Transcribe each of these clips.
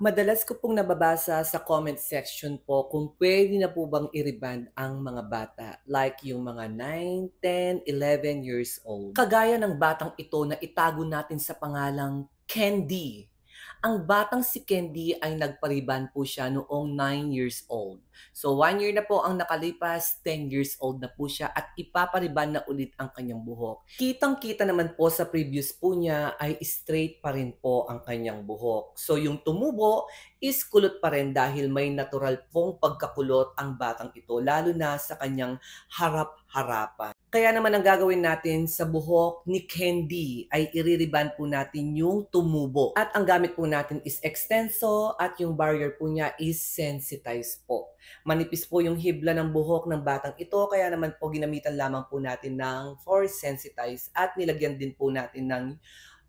Madalas ko pong nababasa sa comment section po kung pwede na po bang i-reband ang mga bata. Like yung mga 9, 10, 11 years old. Kagaya ng batang ito na itago natin sa pangalang Candy ang batang si Candy ay nagpariban po siya noong 9 years old. So 1 year na po ang nakalipas, 10 years old na po siya at ipapariban na ulit ang kanyang buhok. Kitang-kita naman po sa previous po niya ay straight pa rin po ang kanyang buhok. So yung tumubo, is kulot pa rin dahil may natural pong pagkakulot ang batang ito lalo na sa kanyang harap-harapan. Kaya naman ang gagawin natin sa buhok ni Candy ay iririban po natin yung tumubo. At ang gamit po natin is extenso at yung barrier po niya is sensitized po. Manipis po yung hibla ng buhok ng batang ito kaya naman po ginamitan lamang po natin ng force sensitize at nilagyan din po natin ng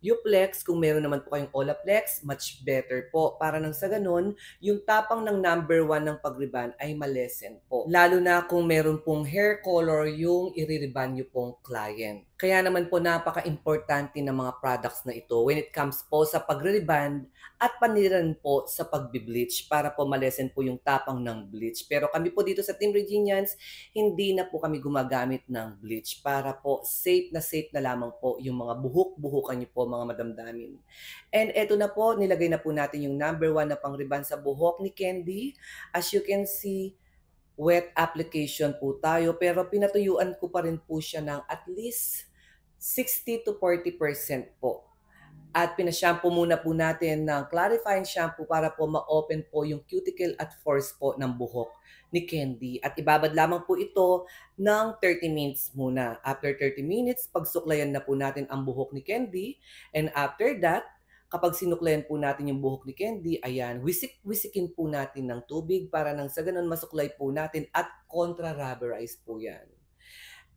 Uplex, kung meron naman po kayong Olaplex, much better po. Para nang sa ganun, yung tapang ng number one ng pagriban ay malesen po. Lalo na kung meron pong hair color yung iririban nyo pong client. Kaya naman po napaka-importante ng mga products na ito when it comes po sa pagre at paniran po sa pagbi-bleach para po malesen po yung tapang ng bleach. Pero kami po dito sa Team Reginians, hindi na po kami gumagamit ng bleach para po safe na safe na lamang po yung mga buhok-buhukan niyo po mga madamdamin. And eto na po, nilagay na po natin yung number one na pang sa buhok ni Candy. As you can see, wet application po tayo pero pinatuyuan ko pa rin po siya ng at least 60 to 40% po. At pinashampoo muna po natin ng clarifying shampoo para po ma-open po yung cuticle at pores po ng buhok ni Candy. At ibabad lamang po ito ng 30 minutes muna. After 30 minutes, pagsuklayan na po natin ang buhok ni Candy. And after that, kapag sinuklayan po natin yung buhok ni Candy, ayan, wisik-wisikin po natin ng tubig para nang sa ganun masuklay po natin at contra-rubberize po yan.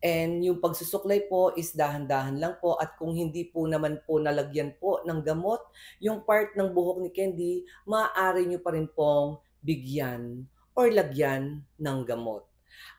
And yung pagsusuklay po is dahan-dahan lang po at kung hindi po naman po nalagyan po ng gamot, yung part ng buhok ni Candy, maaari nyo pa rin pong bigyan or lagyan ng gamot.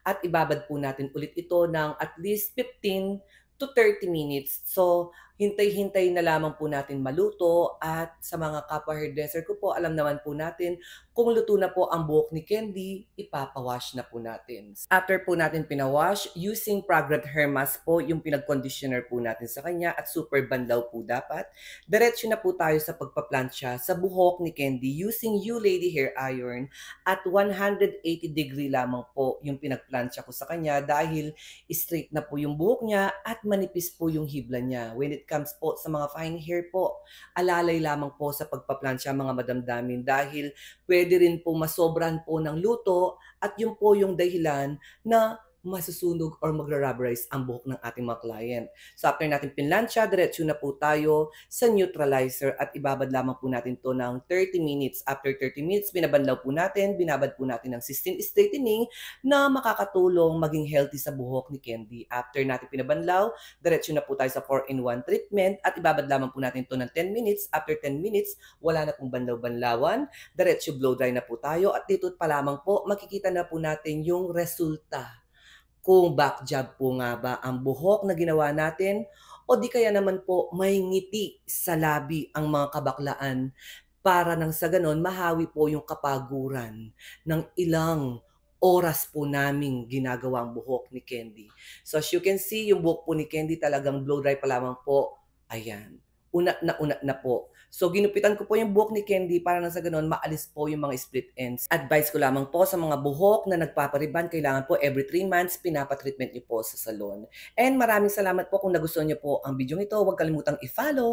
At ibabad po natin ulit ito ng at least 15 to 30 minutes. So, hintay-hintay na lamang po natin maluto at sa mga kapwa hairdresser ko po, alam naman po natin kung luto na po ang buhok ni Candy, ipapawash na po natin. After po natin pinawash, using Pragrad Hair Mask po, yung pinag-conditioner po natin sa kanya at super bandaw po dapat. diretsyo na po tayo sa pagpaplansya sa buhok ni Candy using You Lady Hair Iron at 180 degree lamang po yung pinagplansya ko sa kanya dahil straight na po yung buhok niya at manipis po yung hibla niya. When it comes po sa mga fine hair po, alalay lamang po sa pagpaplansya mga madamdamin dahil pwede rin po masobran po ng luto at yun po yung dahilan na masusunog or magra-rubberize ang buhok ng ating mga client. So after natin pinlansya, diretso na po tayo sa neutralizer at ibabad lamang po natin to ng 30 minutes. After 30 minutes, binabanlaw po natin, binabad po natin ng cysteine straightening na makakatulong maging healthy sa buhok ni Candy. After natin pinabanlaw, diretso na po tayo sa 4-in-1 treatment at ibabad lamang po natin to ng 10 minutes. After 10 minutes, wala na pong banlaw-banlawan. Diretso blow dry na po tayo at dito pa lamang po makikita na po natin yung resulta kung backjab po nga ba ang buhok na ginawa natin o di kaya naman po may ngiti sa labi ang mga kabaklaan para nang sa ganon mahawi po yung kapaguran ng ilang oras po naming ginagawa ang buhok ni Candy. So as you can see, yung buhok po ni Candy talagang blow dry pa lamang po. Ayan una na una na po. So ginupitan ko po yung buhok ni Candy para na sa ganun maalis po yung mga split ends. Advice ko lamang po sa mga buhok na nagpapariban, kailangan po every 3 months pinapatreatment niyo po sa salon. And maraming salamat po kung nagustuhan niyo po ang video nito. Huwag kalimutang i-follow.